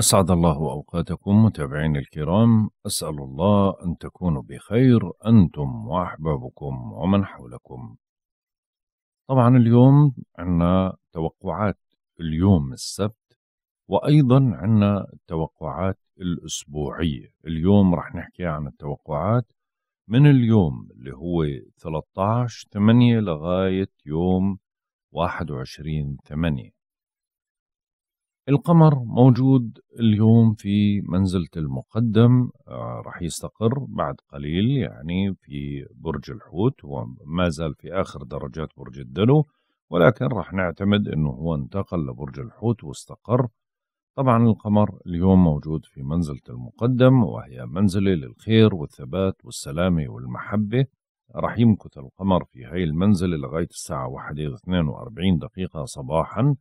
أسعد الله أوقاتكم متابعين الكرام أسأل الله أن تكونوا بخير أنتم وأحبابكم ومن حولكم طبعا اليوم عنا توقعات اليوم السبت وأيضا عنا توقعات الأسبوعية اليوم رح نحكي عن التوقعات من اليوم اللي هو 13 8 لغاية يوم 21 8 القمر موجود اليوم في منزلة المقدم آه، راح يستقر بعد قليل يعني في برج الحوت وما زال في آخر درجات برج الدلو ولكن راح نعتمد أنه هو انتقل لبرج الحوت واستقر طبعا القمر اليوم موجود في منزلة المقدم وهي منزلة للخير والثبات والسلامة والمحبة راح يمكث القمر في هاي المنزلة لغاية الساعة واحدة و واربعين دقيقة صباحاً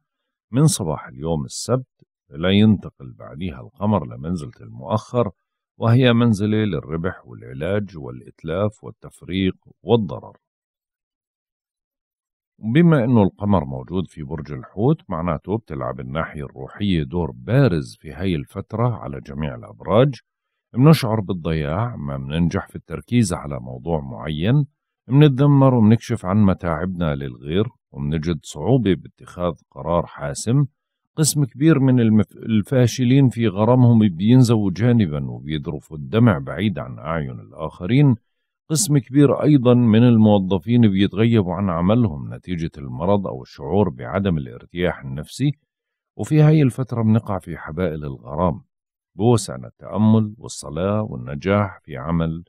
من صباح اليوم السبت لا ينتقل بعديها القمر لمنزلة المؤخر وهي منزلة للربح والعلاج والإتلاف والتفريق والضرر بما أنه القمر موجود في برج الحوت معناته بتلعب الناحية الروحية دور بارز في هاي الفترة على جميع الأبراج منشعر بالضياع ما مننجح في التركيز على موضوع معين منتذمر ومنكشف عن متاعبنا للغير وبنجد صعوبة باتخاذ قرار حاسم قسم كبير من المف... الفاشلين في غرامهم بينزوا جانبا وبيذرفوا الدمع بعيد عن أعين الآخرين قسم كبير أيضا من الموظفين بيتغيبوا عن عملهم نتيجة المرض أو الشعور بعدم الارتياح النفسي وفي هاي الفترة بنقع في حبائل الغرام بوسعنا التأمل والصلاة والنجاح في عمل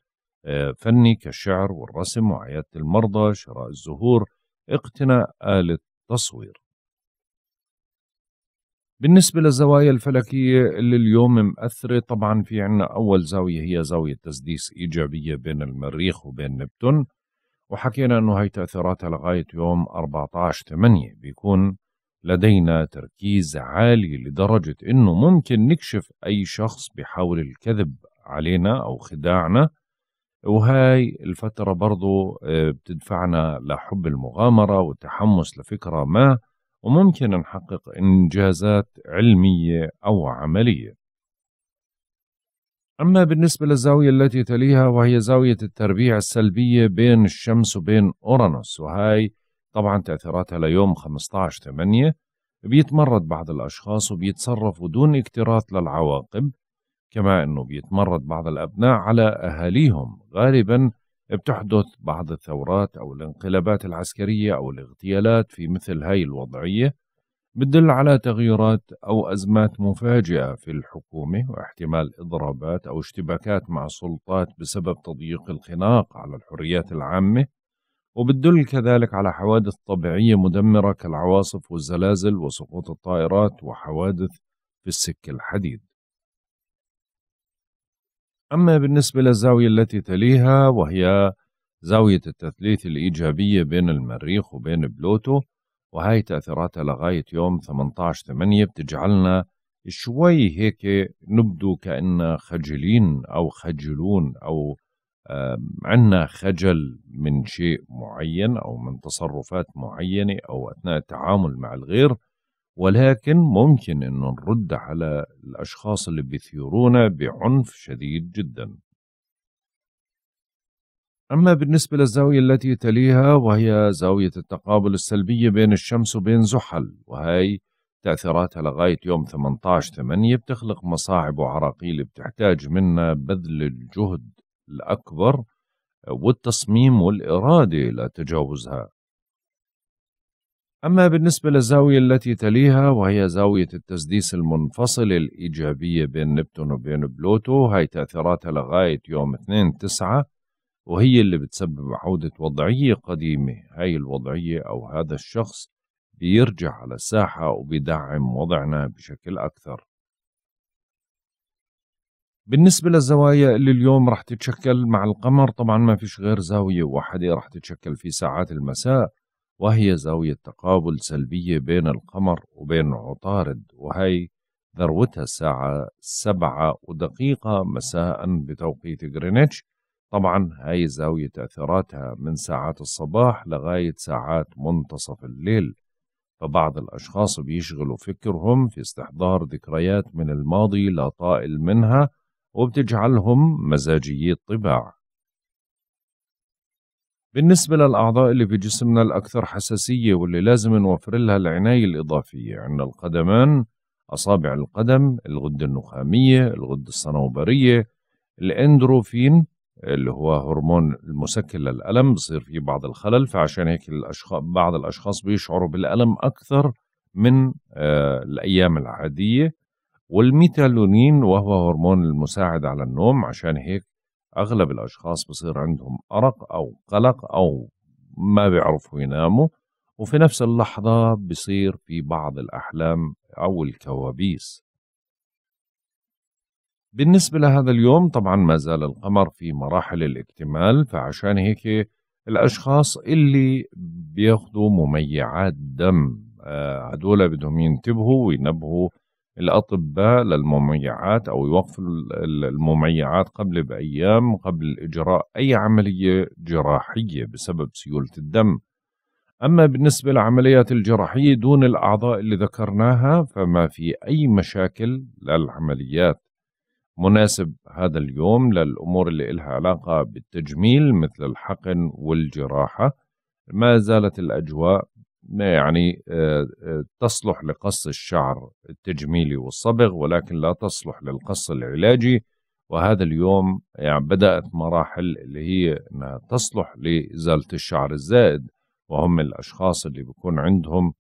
آه، فني كالشعر والرسم وعيادة المرضى شراء الزهور اقتناء آلة تصوير بالنسبة للزوايا الفلكية اللي اليوم مأثرة طبعا في عنا أول زاوية هي زاوية تسديس إيجابية بين المريخ وبين نبتون وحكينا أنه هي تأثيراتها لغاية يوم 14 8 بيكون لدينا تركيز عالي لدرجة أنه ممكن نكشف أي شخص بحاول الكذب علينا أو خداعنا وهاي الفترة برضو آه، بتدفعنا لحب المغامرة والتحمس لفكرة ما وممكن نحقق إنجازات علمية أو عملية أما بالنسبة للزاوية التي تليها وهي زاوية التربيع السلبية بين الشمس وبين أورانوس وهاي طبعا تأثيراتها ليوم 15 8 بيتمرد بعض الأشخاص وبيتصرفوا دون اكتراث للعواقب كما أنه بيتمرد بعض الأبناء على أهاليهم غالبا بتحدث بعض الثورات أو الانقلابات العسكرية أو الاغتيالات في مثل هاي الوضعية بتدل على تغيرات أو أزمات مفاجئة في الحكومة واحتمال إضرابات أو اشتباكات مع السلطات بسبب تضييق الخناق على الحريات العامة وبتدل كذلك على حوادث طبيعية مدمرة كالعواصف والزلازل وسقوط الطائرات وحوادث في السك الحديد أما بالنسبة للزاوية التي تليها وهي زاوية التثليث الإيجابية بين المريخ وبين بلوتو وهي تأثيراتها لغاية يوم 18 8 بتجعلنا شوي هيك نبدو كأننا خجلين أو خجلون أو عنا خجل من شيء معين أو من تصرفات معينة أو أثناء التعامل مع الغير ولكن ممكن انه نرد على الاشخاص اللي بيثيرونا بعنف شديد جدا أما بالنسبة للزاوية التي تليها وهي زاوية التقابل السلبية بين الشمس وبين زحل وهي تأثيراتها لغاية يوم 18 8 بتخلق مصاعب وعراقيل بتحتاج منا بذل الجهد الأكبر والتصميم والإرادة لتجاوزها أما بالنسبة للزاوية التي تليها وهي زاوية التسديس المنفصل الإيجابية بين نبتون وبين بلوتو هاي تأثيراتها لغاية يوم 2 9 وهي اللي بتسبب عودة وضعية قديمة هاي الوضعية أو هذا الشخص بيرجع على الساحة وبيدعم وضعنا بشكل أكثر بالنسبة للزوايا اللي اليوم رح تتشكل مع القمر طبعا ما فيش غير زاوية واحدة رح تتشكل في ساعات المساء وهي زاوية تقابل سلبية بين القمر وبين عطارد وهي ذروتها الساعة سبعة ودقيقة مساء بتوقيت غرينتش طبعا هاي الزاوية تأثيراتها من ساعات الصباح لغاية ساعات منتصف الليل فبعض الأشخاص بيشغلوا فكرهم في استحضار ذكريات من الماضي لا طائل منها وبتجعلهم مزاجيي الطباع بالنسبة للأعضاء اللي في جسمنا الأكثر حساسية واللي لازم نوفر لها العناية الإضافية عندنا القدمان أصابع القدم الغدة النخامية الغدة الصنوبرية الإندروفين اللي هو هرمون المسكن للألم بصير فيه بعض الخلل فعشان هيك الأشخاص بعض الأشخاص بيشعروا بالألم أكثر من آه الأيام العادية والميتالونين وهو هرمون المساعد على النوم عشان هيك اغلب الاشخاص بصير عندهم ارق او قلق او ما بيعرفوا يناموا وفي نفس اللحظه بصير في بعض الاحلام او الكوابيس بالنسبة لهذا اليوم طبعا ما زال القمر في مراحل الاكتمال فعشان هيك الأشخاص اللي بياخذوا مميعات دم آه، هدول بدهم ينتبهوا وينبهوا الأطباء للمميعات أو يوقفوا المميعات قبل بأيام قبل إجراء أي عملية جراحية بسبب سيولة الدم أما بالنسبة للعمليات الجراحية دون الأعضاء اللي ذكرناها فما في أي مشاكل للعمليات مناسب هذا اليوم للأمور اللي إلها علاقة بالتجميل مثل الحقن والجراحة ما زالت الأجواء يعني آه، آه، تصلح لقص الشعر التجميلي والصبغ ولكن لا تصلح للقص العلاجي وهذا اليوم يعني بدأت مراحل اللي هي أنها تصلح لإزالة الشعر الزائد وهم الأشخاص اللي بيكون عندهم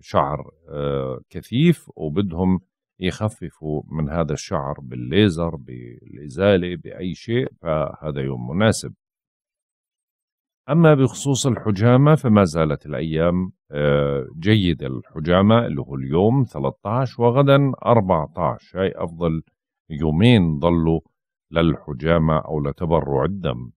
شعر آه، كثيف وبدهم يخففوا من هذا الشعر بالليزر بالإزالة بأي شيء فهذا يوم مناسب أما بخصوص الحجامة فما زالت الأيام آه، جيد الحجامة اللي هو اليوم 13 وغدا 14 هاي أفضل يومين ضلوا للحجامة أو لتبرع الدم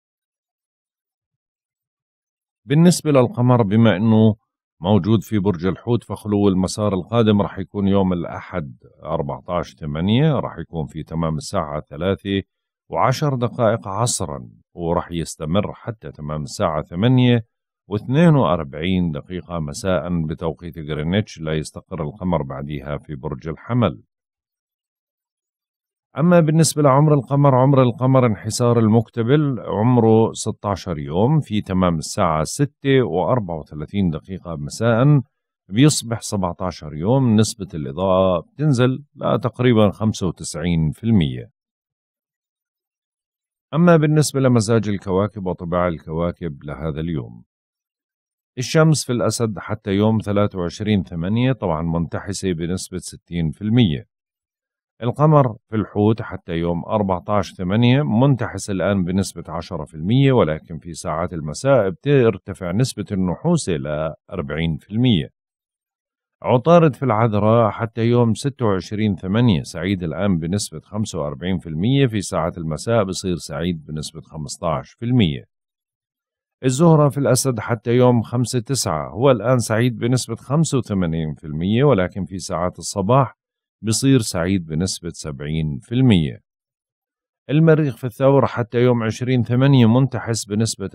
بالنسبة للقمر بما أنه موجود في برج الحوت فخلو المسار القادم راح يكون يوم الأحد 14 8 راح يكون في تمام الساعة 3 وعشر دقائق عصرا وراح يستمر حتى تمام الساعة 8 و42 دقيقة مساء بتوقيت غرينتش لا يستقر القمر بعدها في برج الحمل أما بالنسبة لعمر القمر عمر القمر انحسار المكتبل عمره 16 يوم في تمام الساعة 6 و34 دقيقة مساء بيصبح 17 يوم نسبة الإضاءة بتنزل لتقريبا 95% أما بالنسبة لمزاج الكواكب وطباع الكواكب لهذا اليوم الشمس في الأسد حتى يوم 23/8 طبعا منتحسة بنسبة 60% القمر في الحوت حتى يوم 14/8 منتحس الآن بنسبة 10% ولكن في ساعات المساء بترتفع نسبة النحوس إلى 40% عطارد في العذراء حتى يوم 26/8 سعيد الآن بنسبة 45% في ساعة المساء بصير سعيد بنسبة 15% الزهرة في الأسد حتى يوم 5 9 هو الآن سعيد بنسبة 85% ولكن في ساعات الصباح بصير سعيد بنسبة 70% المريخ في الثور حتى يوم 20 8 منتحس بنسبة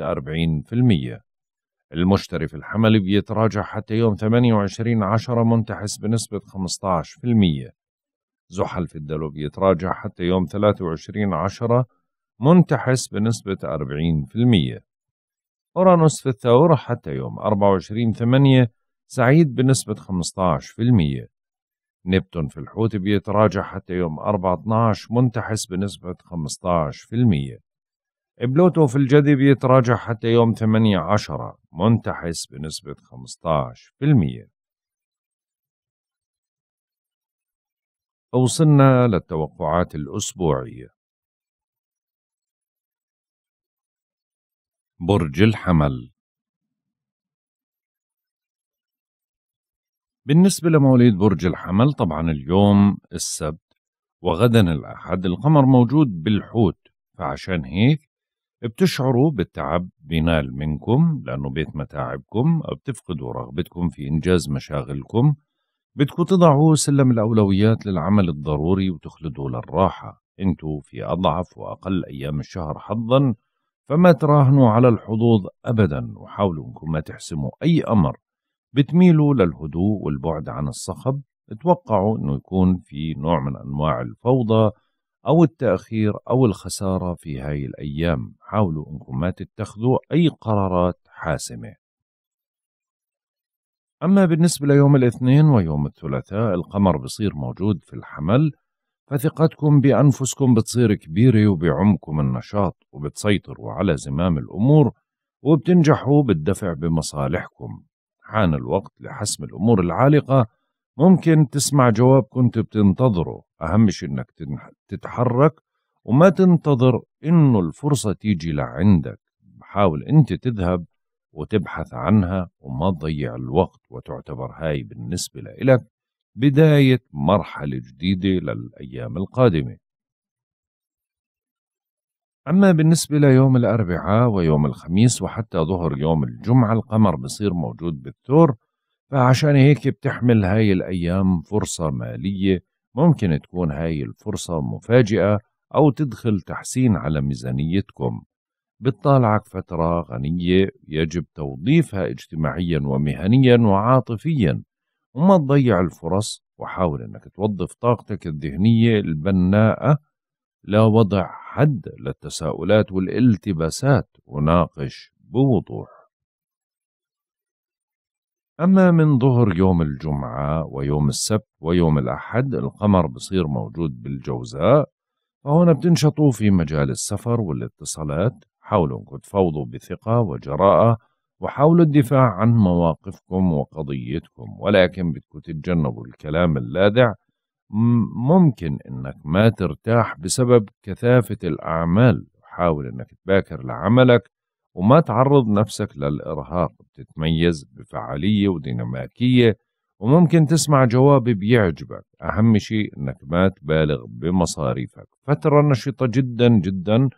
40% المشتري في الحمل بيتراجع حتى يوم 28 10 منتحس بنسبة 15% زحل في الدلو بيتراجع حتى يوم 23 10 منتحس بنسبة 40% أورانوس في الثور حتى يوم 24 8 سعيد بنسبة 15% نبتون في الحوت بيتراجع حتى يوم 4 12 منتحس بنسبة 15% بلوتو في الجدي بيتراجع حتى يوم 8 عشرة منتحس بنسبة 15% وصلنا للتوقعات الأسبوعية برج الحمل بالنسبة لمواليد برج الحمل طبعا اليوم السبت وغدا الأحد القمر موجود بالحوت فعشان هيك بتشعروا بالتعب بينال منكم لأنه بيت متاعبكم بتفقدوا رغبتكم في إنجاز مشاغلكم بدكم تضعوا سلم الأولويات للعمل الضروري وتخلدوا للراحة انتوا في أضعف وأقل أيام الشهر حظا فما تراهنوا على الحظوظ أبدا وحاولوا أنكم ما تحسموا أي أمر بتميلوا للهدوء والبعد عن الصخب اتوقعوا أنه يكون في نوع من أنواع الفوضى أو التأخير أو الخسارة في هاي الأيام حاولوا أنكم ما تتخذوا أي قرارات حاسمة أما بالنسبة ليوم الاثنين ويوم الثلاثاء القمر بصير موجود في الحمل فثقتكم بأنفسكم بتصير كبيرة وبعمكم النشاط وبتسيطروا على زمام الأمور وبتنجحوا بالدفع بمصالحكم حان الوقت لحسم الأمور العالقة ممكن تسمع جواب كنت بتنتظره أهم شيء إنك تتحرك وما تنتظر إنه الفرصة تيجي لعندك حاول أنت تذهب وتبحث عنها وما تضيع الوقت وتعتبر هاي بالنسبة لإلك بداية مرحلة جديدة للأيام القادمة أما بالنسبة ليوم الأربعاء ويوم الخميس وحتى ظهر يوم الجمعة القمر بصير موجود بالثور فعشان هيك بتحمل هاي الأيام فرصة مالية ممكن تكون هاي الفرصة مفاجئة أو تدخل تحسين على ميزانيتكم بتطالعك فترة غنية يجب توظيفها اجتماعيا ومهنيا وعاطفيا وما تضيع الفرص وحاول انك توظف طاقتك الذهنيه البناءه لوضع حد للتساؤلات والالتباسات وناقش بوضوح أما من ظهر يوم الجمعة ويوم السبت ويوم الأحد القمر بصير موجود بالجوزاء فهون بتنشطوا في مجال السفر والاتصالات حاولوا أنكم تفوضوا بثقة وجراءة وحاولوا الدفاع عن مواقفكم وقضيتكم ولكن بدكم تتجنبوا الكلام اللاذع ممكن انك ما ترتاح بسبب كثافة الاعمال حاول انك تباكر لعملك وما تعرض نفسك للارهاق بتتميز بفعالية وديناميكية وممكن تسمع جواب بيعجبك اهم شيء انك ما تبالغ بمصاريفك فترة نشطة جدا جدا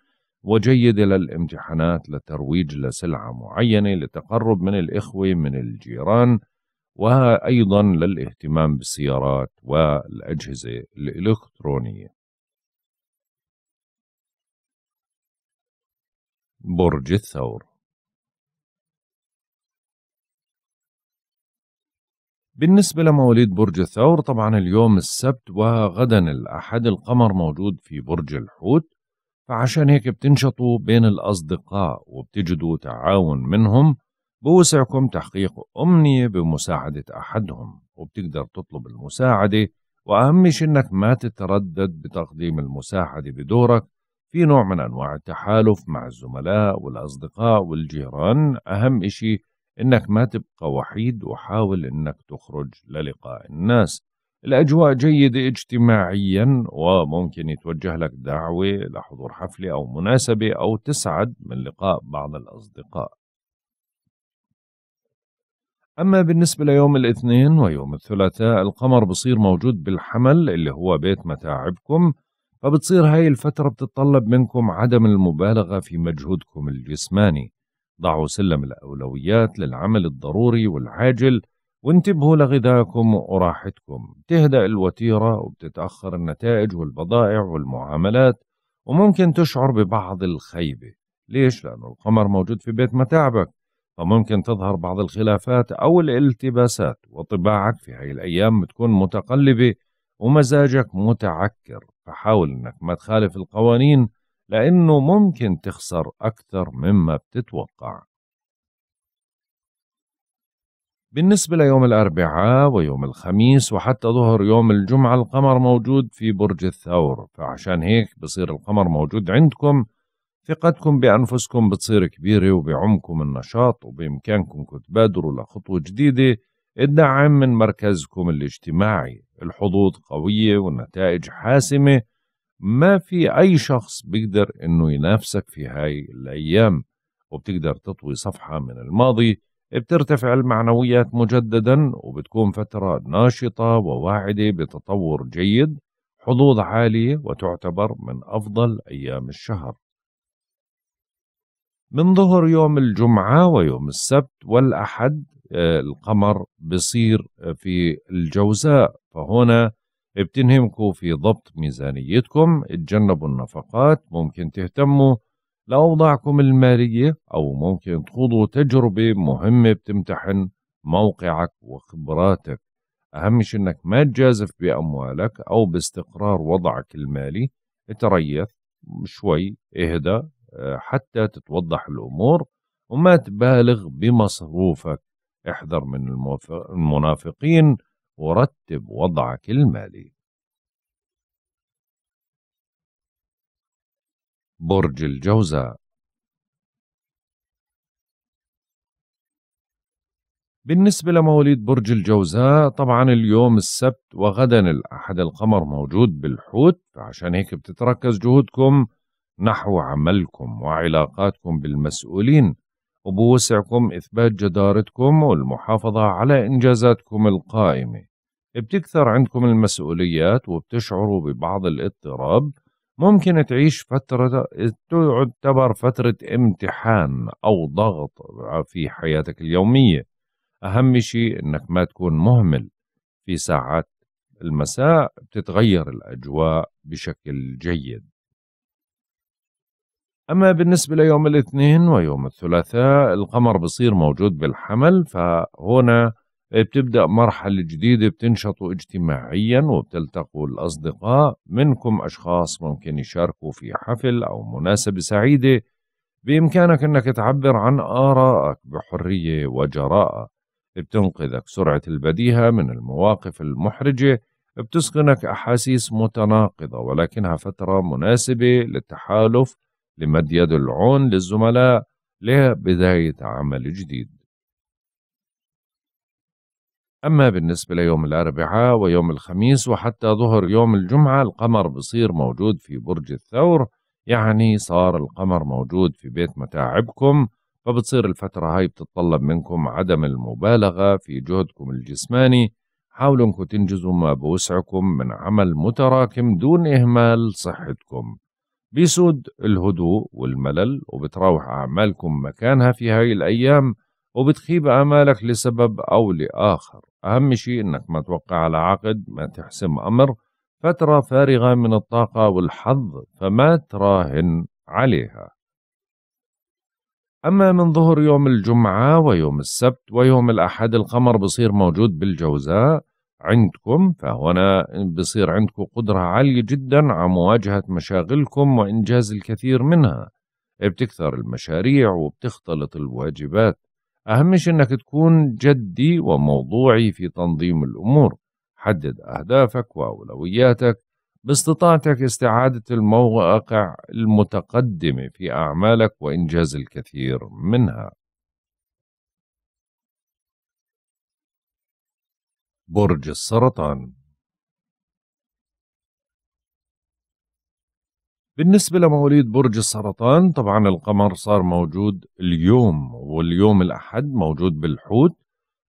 وجيد للامتحانات لترويج لسلعة معينة لتقرب من الإخوة من الجيران وأيضا للاهتمام بالسيارات والأجهزة الإلكترونية برج الثور بالنسبة لمواليد برج الثور طبعا اليوم السبت وغدا الأحد القمر موجود في برج الحوت فعشان هيك بتنشطوا بين الأصدقاء وبتجدوا تعاون منهم بوسعكم تحقيق أمنية بمساعدة أحدهم وبتقدر تطلب المساعدة وأهم شيء إنك ما تتردد بتقديم المساعدة بدورك في نوع من أنواع التحالف مع الزملاء والأصدقاء والجيران أهم شيء إنك ما تبقى وحيد وحاول إنك تخرج للقاء الناس الأجواء جيدة اجتماعيا وممكن يتوجه لك دعوة لحضور حفلة أو مناسبة أو تسعد من لقاء بعض الأصدقاء أما بالنسبة ليوم الاثنين ويوم الثلاثاء القمر بصير موجود بالحمل اللي هو بيت متاعبكم فبتصير هاي الفترة بتطلب منكم عدم المبالغة في مجهودكم الجسماني ضعوا سلم الأولويات للعمل الضروري والعاجل وانتبهوا لغذائكم وراحتكم بتهدأ الوتيرة وبتتأخر النتائج والبضائع والمعاملات وممكن تشعر ببعض الخيبة ليش؟ لأن القمر موجود في بيت متاعبك فممكن تظهر بعض الخلافات أو الالتباسات وطباعك في هاي الأيام بتكون متقلبة ومزاجك متعكر فحاول أنك ما تخالف القوانين لأنه ممكن تخسر أكثر مما بتتوقع بالنسبة ليوم الأربعاء ويوم الخميس وحتى ظهر يوم الجمعة القمر موجود في برج الثور فعشان هيك بصير القمر موجود عندكم ثقتكم بأنفسكم بتصير كبيرة وبعمكم النشاط وبإمكانكم تبادروا لخطوة جديدة الدعم من مركزكم الاجتماعي الحظوظ قوية والنتائج حاسمة ما في أي شخص بيقدر أنه ينافسك في هاي الأيام وبتقدر تطوي صفحة من الماضي بترتفع المعنويات مجددا وبتكون فترة ناشطة وواعدة بتطور جيد حظوظ عالية وتعتبر من أفضل أيام الشهر من ظهر يوم الجمعة ويوم السبت والأحد آه، القمر بصير في الجوزاء فهنا بتنهمكوا في ضبط ميزانيتكم اتجنبوا النفقات ممكن تهتموا لأوضاعكم المالية أو ممكن تخوضوا تجربة مهمة بتمتحن موقعك وخبراتك أهم شيء أنك ما تجازف بأموالك أو باستقرار وضعك المالي تريث شوي اهدى آه، حتى تتوضح الأمور وما تبالغ بمصروفك احذر من المنافقين ورتب وضعك المالي برج الجوزاء بالنسبة لمواليد برج الجوزاء طبعا اليوم السبت وغدا الأحد القمر موجود بالحوت عشان هيك بتتركز جهودكم نحو عملكم وعلاقاتكم بالمسؤولين وبوسعكم إثبات جدارتكم والمحافظة على إنجازاتكم القائمة بتكثر عندكم المسؤوليات وبتشعروا ببعض الاضطراب ممكن تعيش فترة تعتبر فترة امتحان أو ضغط في حياتك اليومية أهم شيء أنك ما تكون مهمل في ساعات المساء بتتغير الأجواء بشكل جيد أما بالنسبة ليوم الاثنين ويوم الثلاثاء القمر بصير موجود بالحمل فهنا بتبدأ مرحلة جديدة بتنشطوا اجتماعيا وبتلتقوا الأصدقاء منكم أشخاص ممكن يشاركوا في حفل أو مناسبة سعيدة بإمكانك أنك تعبر عن آرائك بحرية وجراءة بتنقذك سرعة البديهة من المواقف المحرجة بتسكنك أحاسيس متناقضة ولكنها فترة مناسبة للتحالف لمد يد العون للزملاء لبداية عمل جديد أما بالنسبة ليوم الأربعاء ويوم الخميس وحتى ظهر يوم الجمعة القمر بصير موجود في برج الثور يعني صار القمر موجود في بيت متاعبكم فبتصير الفترة هاي بتطلب منكم عدم المبالغة في جهدكم الجسماني حاولوا انكم تنجزوا ما بوسعكم من عمل متراكم دون إهمال صحتكم بيسود الهدوء والملل وبتراوح أعمالكم مكانها في هاي الأيام وبتخيب آمالك لسبب أو لآخر أهم شيء إنك ما توقع على عقد ما تحسم أمر فترة فارغة من الطاقة والحظ فما تراهن عليها أما من ظهر يوم الجمعة ويوم السبت ويوم الأحد القمر بصير موجود بالجوزاء عندكم فهنا بصير عندكم قدرة عالية جدا على مواجهة مشاغلكم وإنجاز الكثير منها بتكثر المشاريع وبتختلط الواجبات أهم شيء أنك تكون جدي وموضوعي في تنظيم الأمور حدد أهدافك وأولوياتك باستطاعتك استعادة المواقع المتقدمة في أعمالك وإنجاز الكثير منها برج السرطان بالنسبة لمواليد برج السرطان طبعا القمر صار موجود اليوم واليوم الأحد موجود بالحوت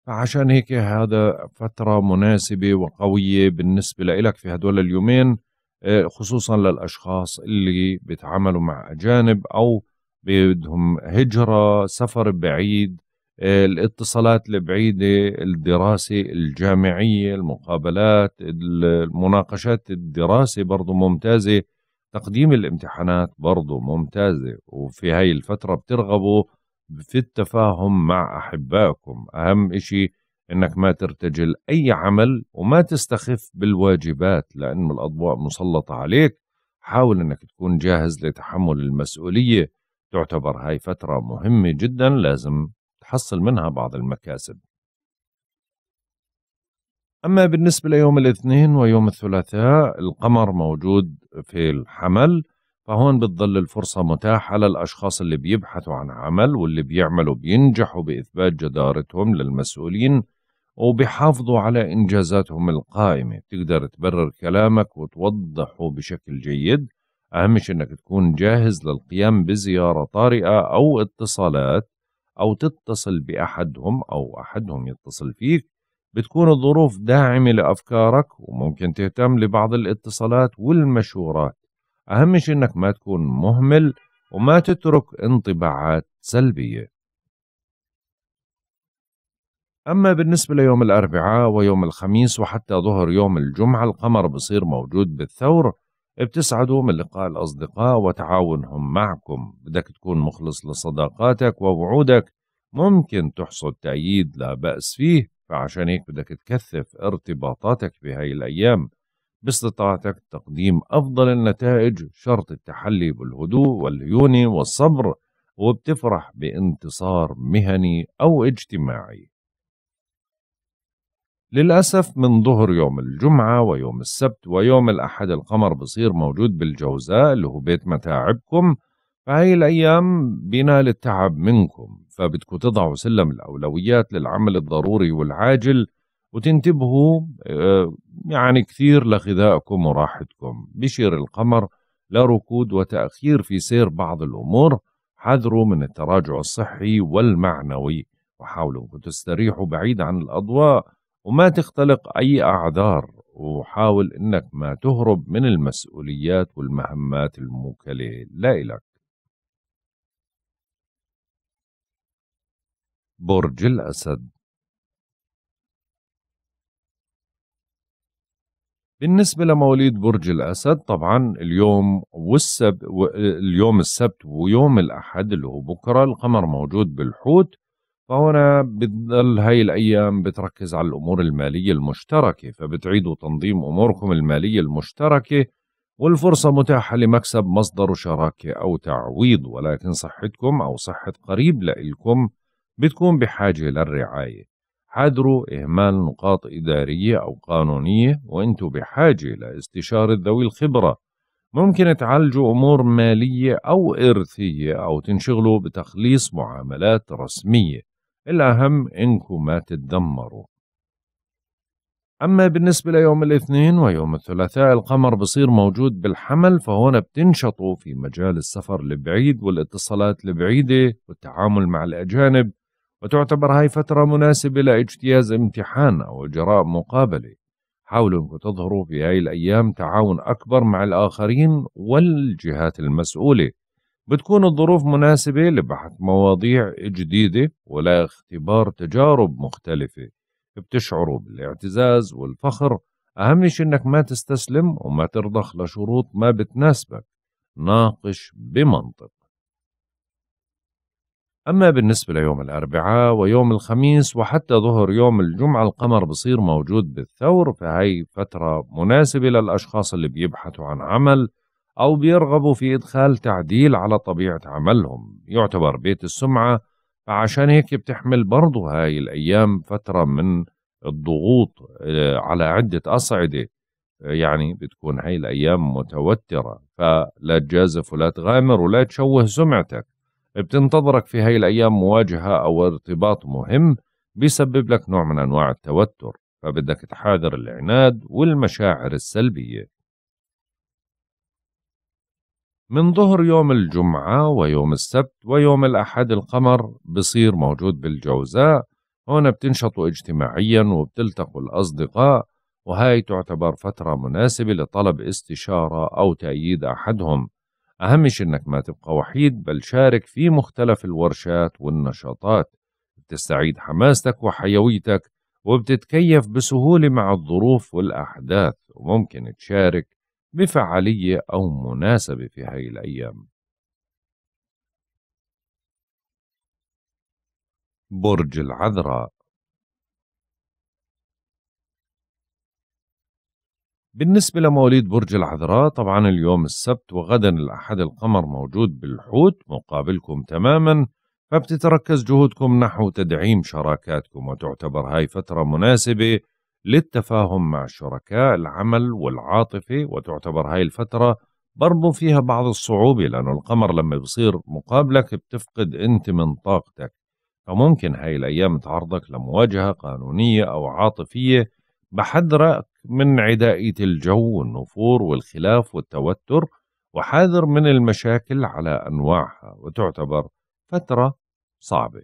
فعشان هيك هذا فترة مناسبة وقوية بالنسبة لإلك في هدول اليومين آه، خصوصا للأشخاص اللي بيتعاملوا مع أجانب أو بدهم هجرة سفر بعيد آه، الاتصالات البعيدة الدراسة الجامعية المقابلات المناقشات الدراسة برضو ممتازة تقديم الامتحانات برضه ممتازة وفي هاي الفترة بترغبوا في التفاهم مع أحبائكم أهم إشي إنك ما ترتجل أي عمل وما تستخف بالواجبات لأن الأضواء مسلطة عليك حاول إنك تكون جاهز لتحمل المسؤولية تعتبر هاي فترة مهمة جدا لازم تحصل منها بعض المكاسب أما بالنسبة ليوم الاثنين ويوم الثلاثاء القمر موجود في الحمل فهون بتظل الفرصة متاحة للأشخاص اللي بيبحثوا عن عمل واللي بيعملوا بينجحوا بإثبات جدارتهم للمسؤولين وبيحافظوا على إنجازاتهم القائمة بتقدر تبرر كلامك وتوضحه بشكل جيد أهم شيء أنك تكون جاهز للقيام بزيارة طارئة أو اتصالات أو تتصل بأحدهم أو أحدهم يتصل فيك بتكون الظروف داعمة لأفكارك وممكن تهتم لبعض الاتصالات والمشورات أهم شيء إنك ما تكون مهمل وما تترك انطباعات سلبية أما بالنسبة ليوم الأربعاء ويوم الخميس وحتى ظهر يوم الجمعة القمر بصير موجود بالثور بتسعدوا من لقاء الأصدقاء وتعاونهم معكم بدك تكون مخلص لصداقاتك ووعودك ممكن تحصد تأييد لا بأس فيه فعشان هيك بدك تكثف ارتباطاتك بهاي الأيام باستطاعتك تقديم أفضل النتائج شرط التحلي بالهدوء والليونة والصبر وبتفرح بانتصار مهني أو اجتماعي للأسف من ظهر يوم الجمعة ويوم السبت ويوم الأحد القمر بصير موجود بالجوزاء اللي هو بيت متاعبكم فهي الأيام بينال التعب منكم فبدكم تضعوا سلم الأولويات للعمل الضروري والعاجل وتنتبهوا آه، يعني كثير لغذائكم وراحتكم بشير القمر لا ركود وتأخير في سير بعض الأمور حذروا من التراجع الصحي والمعنوي وحاولوا أنكم تستريحوا بعيد عن الأضواء وما تختلق أي أعذار وحاول أنك ما تهرب من المسؤوليات والمهمات الموكلة لا إلك برج الأسد بالنسبة لمواليد برج الأسد طبعا اليوم والسب و... اليوم السبت ويوم الأحد اللي هو بكرة القمر موجود بالحوت فهنا بتضل هاي الأيام بتركز على الأمور المالية المشتركة فبتعيدوا تنظيم أموركم المالية المشتركة والفرصة متاحة لمكسب مصدر شراكة أو تعويض ولكن صحتكم أو صحة قريب لإلكم بتكون بحاجة للرعاية حذروا إهمال نقاط إدارية أو قانونية وأنتوا بحاجة لاستشارة ذوي الخبرة ممكن تعالجوا أمور مالية أو إرثية أو تنشغلوا بتخليص معاملات رسمية الأهم إنكم ما تتدمروا أما بالنسبة ليوم الاثنين ويوم الثلاثاء القمر بصير موجود بالحمل فهون بتنشطوا في مجال السفر البعيد والاتصالات البعيدة والتعامل مع الأجانب وتعتبر هاي فترة مناسبة لاجتياز امتحان أو إجراء مقابلة حاولوا أنكم تظهروا في هاي الأيام تعاون أكبر مع الآخرين والجهات المسؤولة بتكون الظروف مناسبة لبحث مواضيع جديدة ولا اختبار تجارب مختلفة بتشعروا بالاعتزاز والفخر أهم شيء إنك ما تستسلم وما ترضخ لشروط ما بتناسبك ناقش بمنطق أما بالنسبة ليوم الأربعاء ويوم الخميس وحتى ظهر يوم الجمعة القمر بصير موجود بالثور فهي فترة مناسبة للأشخاص اللي بيبحثوا عن عمل أو بيرغبوا في إدخال تعديل على طبيعة عملهم يعتبر بيت السمعة فعشان هيك بتحمل برضو هاي الأيام فترة من الضغوط آه، على عدة أصعدة آه، يعني بتكون هاي الأيام متوترة فلا تجازف ولا تغامر ولا تشوه سمعتك بتنتظرك في هاي الأيام مواجهة أو ارتباط مهم بيسبب لك نوع من أنواع التوتر فبدك تحاذر العناد والمشاعر السلبية من ظهر يوم الجمعة ويوم السبت ويوم الأحد القمر بصير موجود بالجوزاء هون بتنشطوا اجتماعيا وبتلتقوا الأصدقاء وهاي تعتبر فترة مناسبة لطلب استشارة أو تأييد أحدهم أهم شيء إنك ما تبقى وحيد بل شارك في مختلف الورشات والنشاطات بتستعيد حماستك وحيويتك وبتتكيف بسهولة مع الظروف والأحداث وممكن تشارك بفعالية أو مناسبة في هاي الأيام برج العذراء بالنسبة لمواليد برج العذراء طبعا اليوم السبت وغدا الأحد القمر موجود بالحوت مقابلكم تماما فبتتركز جهودكم نحو تدعيم شراكاتكم وتعتبر هاي فترة مناسبة للتفاهم مع شركاء العمل والعاطفة وتعتبر هاي الفترة برضو فيها بعض الصعوبة لأنه القمر لما بصير مقابلك بتفقد أنت من طاقتك فممكن هاي الأيام تعرضك لمواجهة قانونية أو عاطفية بحذرك من عدائية الجو والنفور والخلاف والتوتر وحاذر من المشاكل على أنواعها وتعتبر فترة صعبة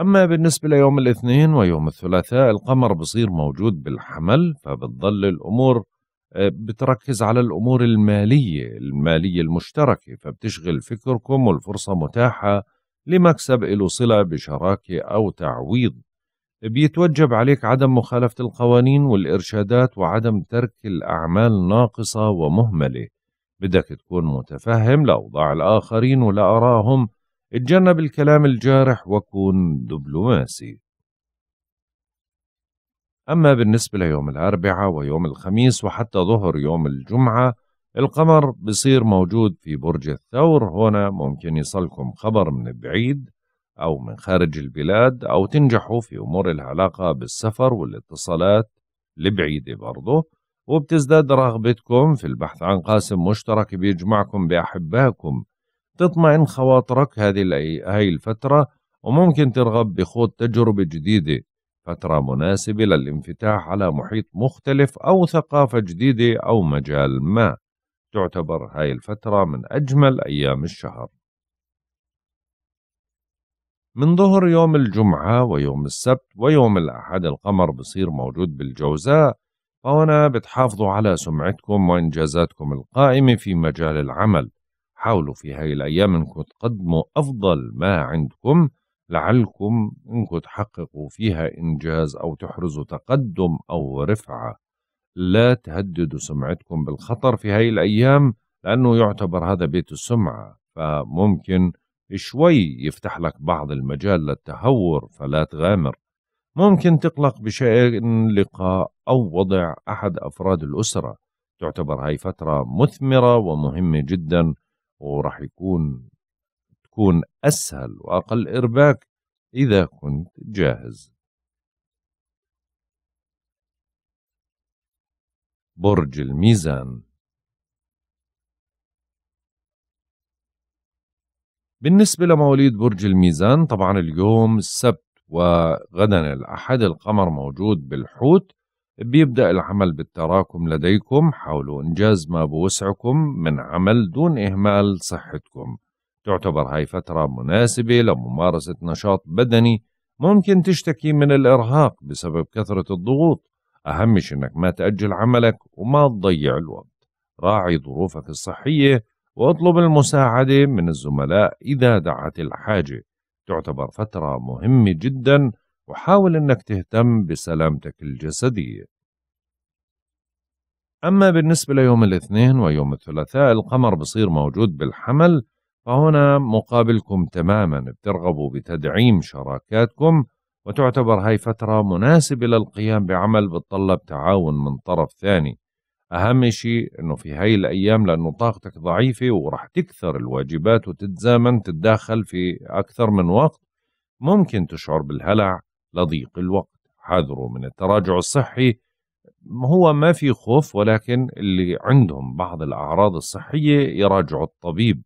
أما بالنسبة ليوم الاثنين ويوم الثلاثاء القمر بصير موجود بالحمل فبتضل الأمور آه، بتركز على الأمور المالية المالية المشتركة فبتشغل فكركم والفرصة متاحة لمكسب إلو صلة بشراكة أو تعويض بيتوجب عليك عدم مخالفة القوانين والإرشادات وعدم ترك الأعمال ناقصة ومهملة بدك تكون متفهم لأوضاع الآخرين ولأراهم اتجنب الكلام الجارح وكون دبلوماسي أما بالنسبة ليوم الأربعاء ويوم الخميس وحتى ظهر يوم الجمعة القمر بصير موجود في برج الثور هنا ممكن يصلكم خبر من بعيد أو من خارج البلاد أو تنجحوا في أمور العلاقة بالسفر والاتصالات البعيدة برضه وبتزداد رغبتكم في البحث عن قاسم مشترك بيجمعكم بأحبائكم تطمئن خواطرك هذه هاي الفترة وممكن ترغب بخوض تجربة جديدة فترة مناسبة للانفتاح على محيط مختلف أو ثقافة جديدة أو مجال ما تعتبر هاي الفترة من أجمل أيام الشهر من ظهر يوم الجمعة ويوم السبت ويوم الأحد القمر بصير موجود بالجوزاء فهنا بتحافظوا على سمعتكم وإنجازاتكم القائمة في مجال العمل حاولوا في هاي الأيام أنكم تقدموا أفضل ما عندكم لعلكم أنكم تحققوا فيها إنجاز أو تحرزوا تقدم أو رفعة لا تهددوا سمعتكم بالخطر في هاي الأيام لأنه يعتبر هذا بيت السمعة فممكن شوي يفتح لك بعض المجال للتهور فلا تغامر ممكن تقلق بشأن لقاء أو وضع أحد أفراد الأسرة تعتبر هاي فترة مثمرة ومهمة جدا ورح يكون تكون أسهل وأقل إرباك إذا كنت جاهز برج الميزان بالنسبة لمواليد برج الميزان طبعا اليوم السبت وغدا الأحد القمر موجود بالحوت بيبدأ العمل بالتراكم لديكم حاولوا إنجاز ما بوسعكم من عمل دون إهمال صحتكم تعتبر هاي فترة مناسبة لممارسة نشاط بدني ممكن تشتكي من الإرهاق بسبب كثرة الضغوط أهم إنك ما تأجل عملك وما تضيع الوقت راعي ظروفك الصحية واطلب المساعدة من الزملاء إذا دعت الحاجة تعتبر فترة مهمة جدا وحاول أنك تهتم بسلامتك الجسدية أما بالنسبة ليوم الاثنين ويوم الثلاثاء القمر بصير موجود بالحمل فهنا مقابلكم تماما بترغبوا بتدعيم شراكاتكم وتعتبر هاي فترة مناسبة للقيام بعمل بتطلب تعاون من طرف ثاني أهم شيء إنه في هاي الأيام لأنه طاقتك ضعيفة وراح تكثر الواجبات وتتزامن تتداخل في أكثر من وقت ممكن تشعر بالهلع لضيق الوقت حذروا من التراجع الصحي هو ما في خوف ولكن اللي عندهم بعض الأعراض الصحية يراجعوا الطبيب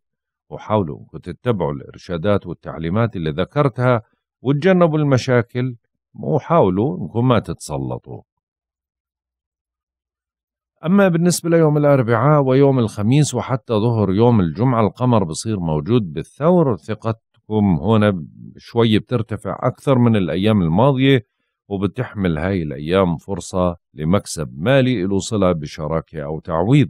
وحاولوا تتبعوا الإرشادات والتعليمات اللي ذكرتها وتجنبوا المشاكل وحاولوا انكم ما تتسلطوا أما بالنسبة ليوم الأربعاء ويوم الخميس وحتى ظهر يوم الجمعة القمر بصير موجود بالثور ثقتكم هنا شوي بترتفع أكثر من الأيام الماضية وبتحمل هاي الأيام فرصة لمكسب مالي له صلة بشراكة أو تعويض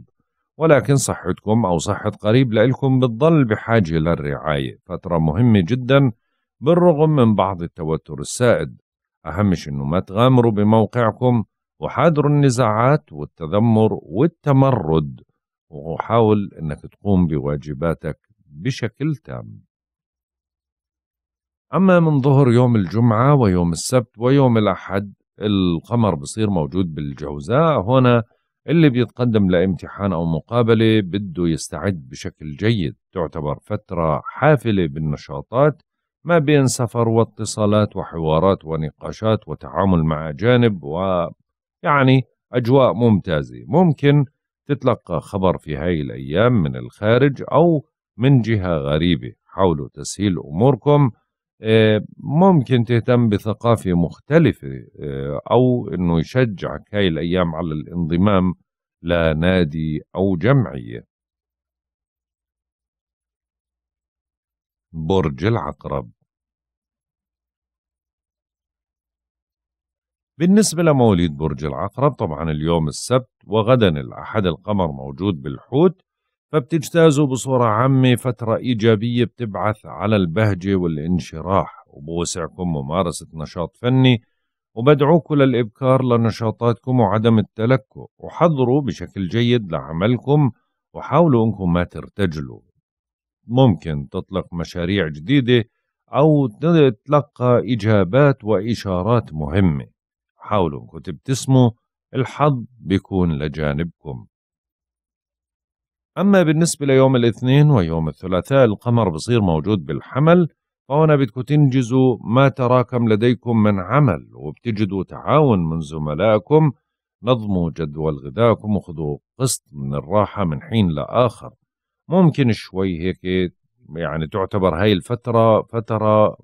ولكن صحتكم أو صحة قريب لإلكم بتضل بحاجة للرعاية فترة مهمة جدا بالرغم من بعض التوتر السائد أهم أنه ما تغامروا بموقعكم وحاضر النزاعات والتذمر والتمرد وحاول انك تقوم بواجباتك بشكل تام اما من ظهر يوم الجمعه ويوم السبت ويوم الاحد القمر بصير موجود بالجوزاء هنا اللي بيتقدم لامتحان او مقابله بده يستعد بشكل جيد تعتبر فتره حافله بالنشاطات ما بين سفر واتصالات وحوارات ونقاشات وتعامل مع اجانب و يعني أجواء ممتازة ممكن تتلقى خبر في هاي الأيام من الخارج أو من جهة غريبة حاولوا تسهيل أموركم آه، ممكن تهتم بثقافة مختلفة آه، أو أنه يشجعك هاي الأيام على الانضمام لنادي أو جمعية برج العقرب بالنسبة لمواليد برج العقرب طبعا اليوم السبت وغدا الأحد القمر موجود بالحوت فبتجتازوا بصورة عامة فترة إيجابية بتبعث على البهجة والانشراح وبوسعكم ممارسة نشاط فني وبدعوكم للإبكار لنشاطاتكم وعدم التلكؤ وحضروا بشكل جيد لعملكم وحاولوا أنكم ما ترتجلوا ممكن تطلق مشاريع جديدة أو تتلقى إجابات وإشارات مهمة حاولوا انكم تبتسموا الحظ بيكون لجانبكم أما بالنسبة ليوم الاثنين ويوم الثلاثاء القمر بصير موجود بالحمل فهنا بدكم تنجزوا ما تراكم لديكم من عمل وبتجدوا تعاون من زملائكم نظموا جدول غذائكم وخذوا قسط من الراحة من حين لآخر ممكن شوي هيك يعني تعتبر هاي الفترة فترة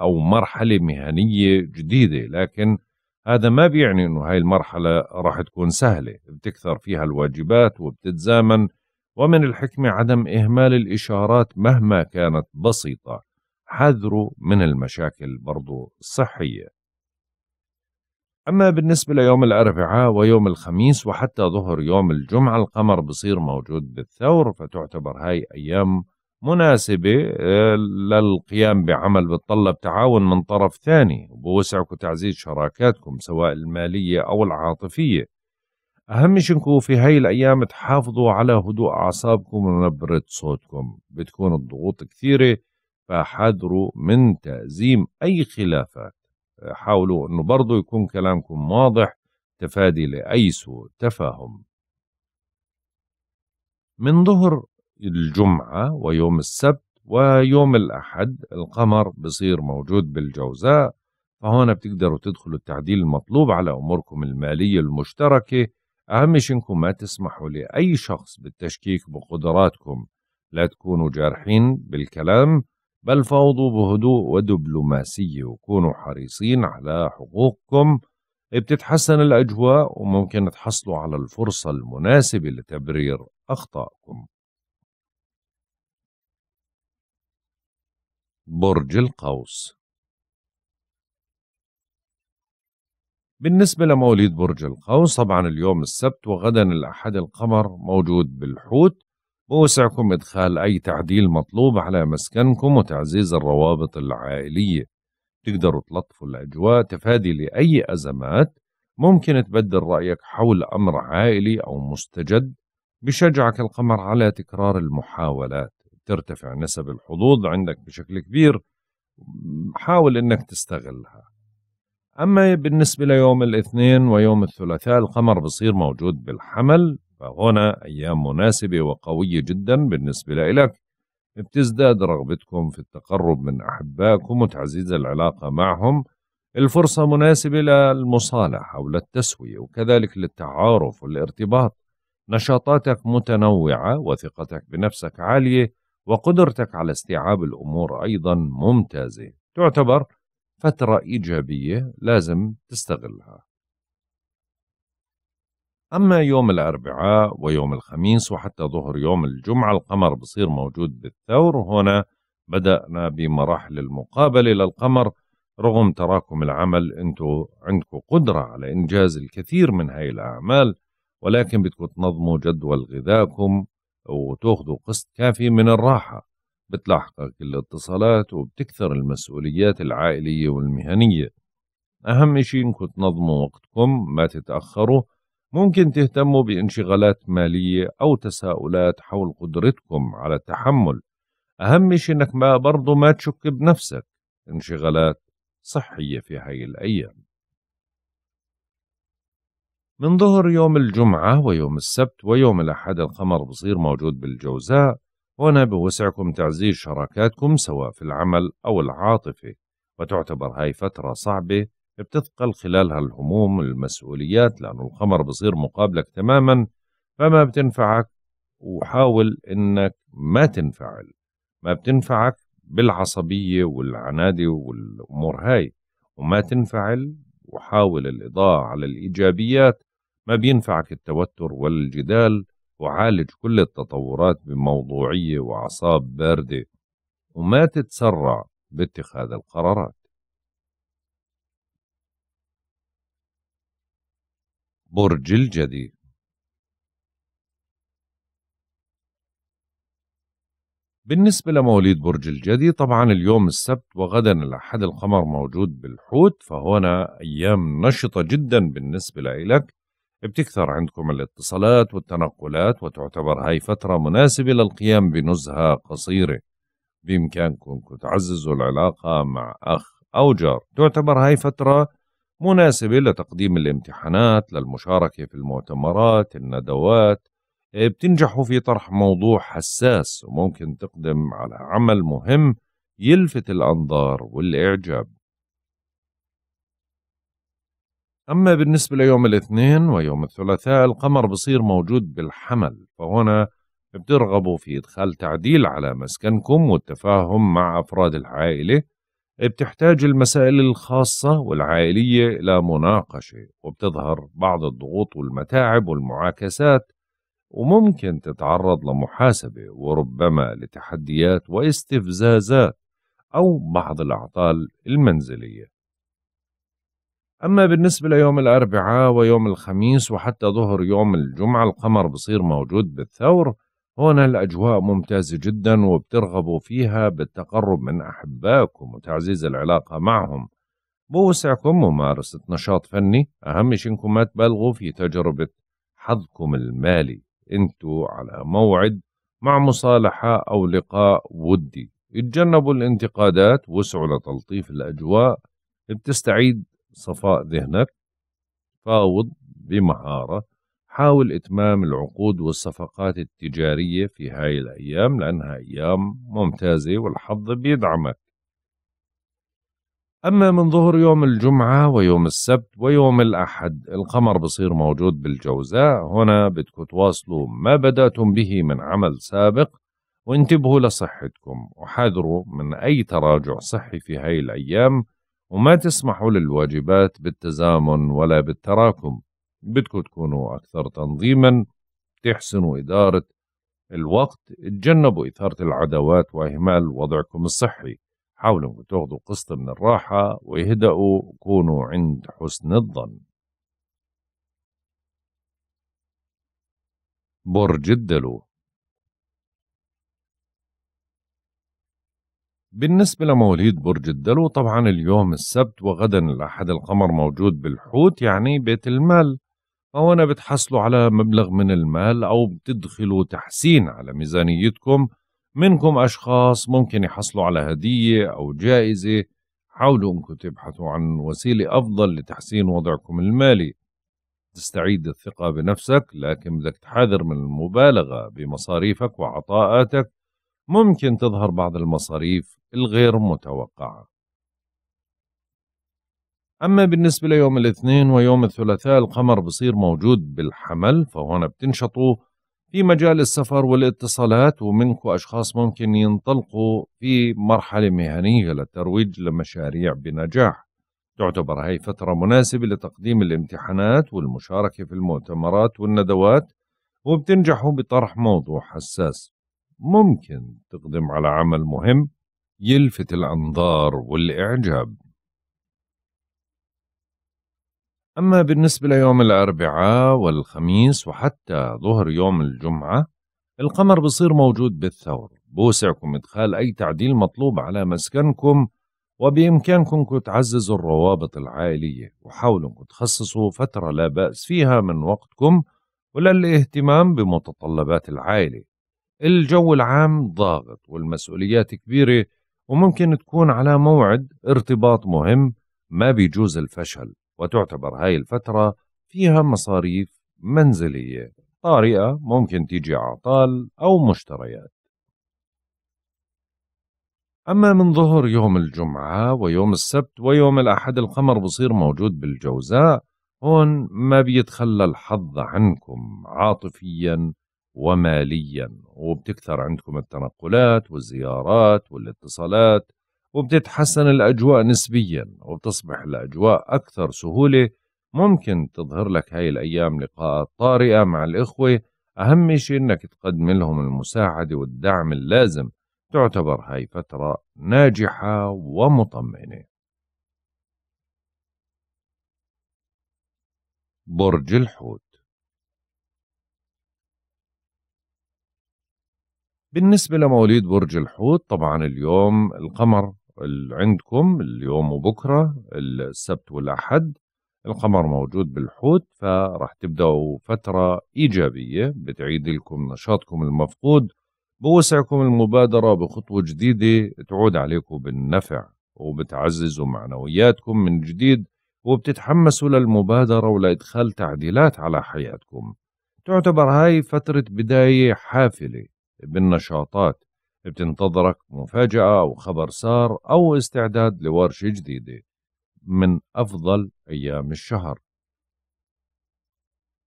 أو مرحلة مهنية جديدة لكن هذا ما بيعني انه هاي المرحله راح تكون سهله بتكثر فيها الواجبات وبتتزامن ومن الحكمه عدم اهمال الاشارات مهما كانت بسيطه حذروا من المشاكل برضو الصحيه أما بالنسبة ليوم الأربعاء ويوم الخميس وحتى ظهر يوم الجمعة القمر بصير موجود بالثور فتعتبر هاي أيام مناسبة آه، للقيام بعمل بتطلب تعاون من طرف ثاني وبوسعكم تعزيز شراكاتكم سواء المالية أو العاطفية أهم انكم في هاي الأيام تحافظوا على هدوء أعصابكم ونبرة صوتكم بتكون الضغوط كثيرة فحذروا من تأزيم أي خلافات آه، حاولوا أنه برضو يكون كلامكم واضح تفادي لأي سوء تفاهم من ظهر الجمعة ويوم السبت ويوم الأحد القمر بصير موجود بالجوزاء فهون بتقدروا تدخلوا التعديل المطلوب على أموركم المالية المشتركة أهم شيء إنكم ما تسمحوا لأي شخص بالتشكيك بقدراتكم لا تكونوا جارحين بالكلام بل فاوضوا بهدوء ودبلوماسية وكونوا حريصين على حقوقكم بتتحسن الأجواء وممكن تحصلوا على الفرصة المناسبة لتبرير أخطائكم برج القوس بالنسبة لمواليد برج القوس طبعا اليوم السبت وغدا الأحد القمر موجود بالحوت بوسعكم إدخال أي تعديل مطلوب على مسكنكم وتعزيز الروابط العائلية تقدروا تلطفوا الأجواء تفادي لأي أزمات ممكن تبدل رأيك حول أمر عائلي أو مستجد بشجعك القمر على تكرار المحاولات ترتفع نسب الحظوظ عندك بشكل كبير حاول انك تستغلها اما بالنسبه ليوم الاثنين ويوم الثلاثاء القمر بصير موجود بالحمل فهنا ايام مناسبه وقويه جدا بالنسبه لك بتزداد رغبتكم في التقرب من احبائكم وتعزيز العلاقه معهم الفرصه مناسبه للمصالحه وللتسويه وكذلك للتعارف والارتباط نشاطاتك متنوعه وثقتك بنفسك عاليه وقدرتك على استيعاب الأمور أيضا ممتازة تعتبر فترة إيجابية لازم تستغلها أما يوم الأربعاء ويوم الخميس وحتى ظهر يوم الجمعة القمر بصير موجود بالثور هنا بدأنا بمراحل المقابلة للقمر رغم تراكم العمل أنتوا عندكم قدرة على إنجاز الكثير من هاي الأعمال ولكن بدكم تنظموا جدول غذائكم وتاخذوا قسط كافي من الراحة بتلاحقك الاتصالات وبتكثر المسؤوليات العائلية والمهنية أهم شيء إنكم تنظموا وقتكم ما تتأخروا ممكن تهتموا بانشغالات مالية أو تساؤلات حول قدرتكم على التحمل أهم شيء إنك ما برضو ما تشك بنفسك انشغالات صحية في هاي الأيام من ظهر يوم الجمعة ويوم السبت ويوم الأحد القمر بصير موجود بالجوزاء هنا بوسعكم تعزيز شراكاتكم سواء في العمل أو العاطفة وتعتبر هاي فترة صعبة بتثقل خلالها الهموم المسؤوليات لأنه القمر بصير مقابلك تماما فما بتنفعك وحاول إنك ما تنفعل ما بتنفعك بالعصبية والعنادة والأمور هاي وما تنفعل وحاول الإضاءة على الإيجابيات ما بينفعك التوتر والجدال وعالج كل التطورات بموضوعية وأعصاب باردة وما تتسرع باتخاذ القرارات برج الجدي بالنسبة لمواليد برج الجدي طبعا اليوم السبت وغدا الأحد القمر موجود بالحوت فهنا أيام نشطة جدا بالنسبة لك بتكثر عندكم الاتصالات والتنقلات وتعتبر هاي فترة مناسبة للقيام بنزهة قصيرة بإمكانكم تعززوا العلاقة مع أخ أو جار تعتبر هاي فترة مناسبة لتقديم الامتحانات للمشاركة في المؤتمرات الندوات إيه، بتنجحوا في طرح موضوع حساس وممكن تقدم على عمل مهم يلفت الأنظار والإعجاب أما بالنسبة ليوم الاثنين ويوم الثلاثاء القمر بصير موجود بالحمل فهنا بترغبوا في إدخال تعديل على مسكنكم والتفاهم مع أفراد العائلة بتحتاج المسائل الخاصة والعائلية إلى مناقشة وبتظهر بعض الضغوط والمتاعب والمعاكسات وممكن تتعرض لمحاسبة وربما لتحديات واستفزازات أو بعض الأعطال المنزلية أما بالنسبة ليوم الأربعاء ويوم الخميس وحتى ظهر يوم الجمعة القمر بصير موجود بالثور هنا الأجواء ممتازة جدا وبترغبوا فيها بالتقرب من أحبائكم وتعزيز العلاقة معهم بوسعكم ممارسة نشاط فني أهم شيء إنكم ما تبالغوا في تجربة حظكم المالي أنتوا على موعد مع مصالحة أو لقاء ودي اتجنبوا الانتقادات وسعوا لتلطيف الأجواء بتستعيد صفاء ذهنك فاوض بمهارة حاول إتمام العقود والصفقات التجارية في هاي الأيام لأنها أيام ممتازة والحظ بيدعمك أما من ظهر يوم الجمعة ويوم السبت ويوم الأحد القمر بصير موجود بالجوزاء هنا بدكم تواصلوا ما بدأتم به من عمل سابق وانتبهوا لصحتكم وحذروا من أي تراجع صحي في هاي الأيام وما تسمحوا للواجبات بالتزامن ولا بالتراكم بدكم تكونوا أكثر تنظيما تحسنوا إدارة الوقت تجنبوا إثارة العداوات وإهمال وضعكم الصحي حاولوا تاخذوا قسط من الراحة ويهدأوا كونوا عند حسن الظن برج الدلو بالنسبة لمواليد برج الدلو طبعا اليوم السبت وغدا الأحد القمر موجود بالحوت يعني بيت المال فهنا بتحصلوا على مبلغ من المال أو بتدخلوا تحسين على ميزانيتكم منكم أشخاص ممكن يحصلوا على هدية أو جائزة حاولوا أنكم تبحثوا عن وسيلة أفضل لتحسين وضعكم المالي تستعيد الثقة بنفسك لكن بدك تحذر من المبالغة بمصاريفك وعطاءاتك ممكن تظهر بعض المصاريف الغير متوقعة أما بالنسبة ليوم الاثنين ويوم الثلاثاء القمر بصير موجود بالحمل فهنا بتنشطوا في مجال السفر والاتصالات ومنكم أشخاص ممكن ينطلقوا في مرحلة مهنية للترويج لمشاريع بنجاح تعتبر هاي فترة مناسبة لتقديم الامتحانات والمشاركة في المؤتمرات والندوات وبتنجحوا بطرح موضوع حساس ممكن تقدم على عمل مهم يلفت الأنظار والإعجاب أما بالنسبة ليوم الأربعاء والخميس وحتى ظهر يوم الجمعة القمر بصير موجود بالثور بوسعكم إدخال أي تعديل مطلوب على مسكنكم وبإمكانكم تعززوا الروابط العائلية وحاولوا تخصصوا فترة لا بأس فيها من وقتكم وللاهتمام بمتطلبات العائلة الجو العام ضاغط والمسؤوليات كبيرة وممكن تكون على موعد ارتباط مهم ما بيجوز الفشل وتعتبر هاي الفترة فيها مصاريف منزلية طارئة ممكن تيجي أعطال أو مشتريات أما من ظهر يوم الجمعة ويوم السبت ويوم الأحد القمر بصير موجود بالجوزاء هون ما بيتخلى الحظ عنكم عاطفيا وماليا وبتكثر عندكم التنقلات والزيارات والاتصالات وبتتحسن الأجواء نسبيا وبتصبح الأجواء أكثر سهولة ممكن تظهر لك هاي الأيام لقاءات طارئة مع الإخوة أهم شيء أنك تقدم لهم المساعدة والدعم اللازم تعتبر هاي فترة ناجحة ومطمئنة برج الحوت بالنسبة لمواليد برج الحوت طبعا اليوم القمر عندكم اليوم وبكرة السبت والأحد القمر موجود بالحوت فرح تبدأوا فترة إيجابية بتعيد لكم نشاطكم المفقود بوسعكم المبادرة بخطوة جديدة تعود عليكم بالنفع وبتعززوا معنوياتكم من جديد وبتتحمسوا للمبادرة ولإدخال تعديلات على حياتكم تعتبر هاي فترة بداية حافلة بالنشاطات بتنتظرك مفاجأة أو خبر سار أو استعداد لورشة جديدة من أفضل أيام الشهر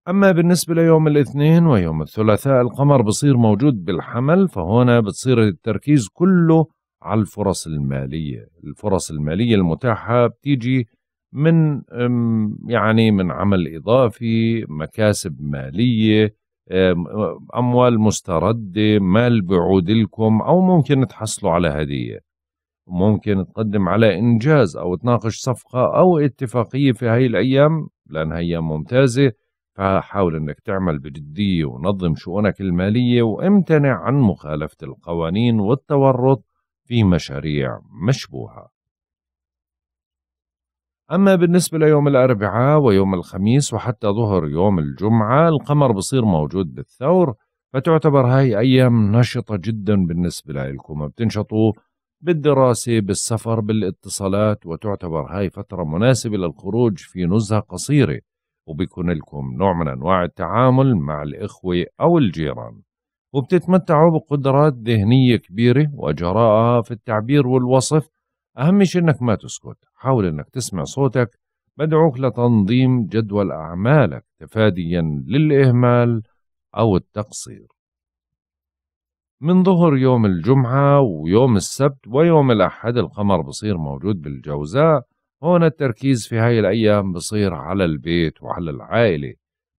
أما بالنسبة ليوم الاثنين ويوم الثلاثاء القمر بصير موجود بالحمل فهنا بتصير التركيز كله على الفرص المالية الفرص المالية المتاحة بتيجي من يعني من عمل إضافي مكاسب مالية اموال مسترده مال بعود لكم او ممكن تحصلوا على هديه ممكن تقدم على انجاز او تناقش صفقه او اتفاقيه في هاي الايام لانها ايام ممتازه فحاول انك تعمل بجديه ونظم شؤونك الماليه وامتنع عن مخالفه القوانين والتورط في مشاريع مشبوهه أما بالنسبة ليوم الأربعاء ويوم الخميس وحتى ظهر يوم الجمعة القمر بصير موجود بالثور فتعتبر هاي أيام نشطة جدا بالنسبة لكم بتنشطوا بالدراسة بالسفر بالاتصالات وتعتبر هاي فترة مناسبة للخروج في نزهة قصيرة وبيكون لكم نوع من أنواع التعامل مع الإخوة أو الجيران وبتتمتعوا بقدرات ذهنية كبيرة وجراءة في التعبير والوصف أهم شيء إنك ما تسكت حاول إنك تسمع صوتك بدعوك لتنظيم جدول أعمالك تفاديا للإهمال أو التقصير من ظهر يوم الجمعة ويوم السبت ويوم الأحد القمر بصير موجود بالجوزاء هون التركيز في هاي الأيام بصير على البيت وعلى العائلة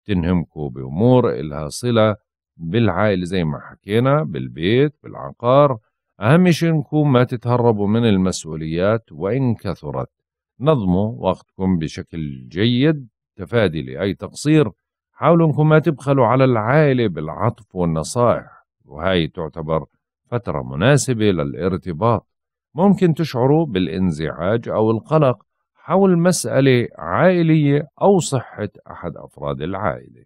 تنهمكوا بأمور إلها صلة بالعائلة زي ما حكينا بالبيت بالعقار أهم شيء انكم ما تتهربوا من المسؤوليات وإن كثرت نظموا وقتكم بشكل جيد تفادي لأي تقصير حاولوا انكم ما تبخلوا على العائلة بالعطف والنصائح وهي تعتبر فترة مناسبة للارتباط ممكن تشعروا بالانزعاج أو القلق حول مسألة عائلية أو صحة أحد أفراد العائلة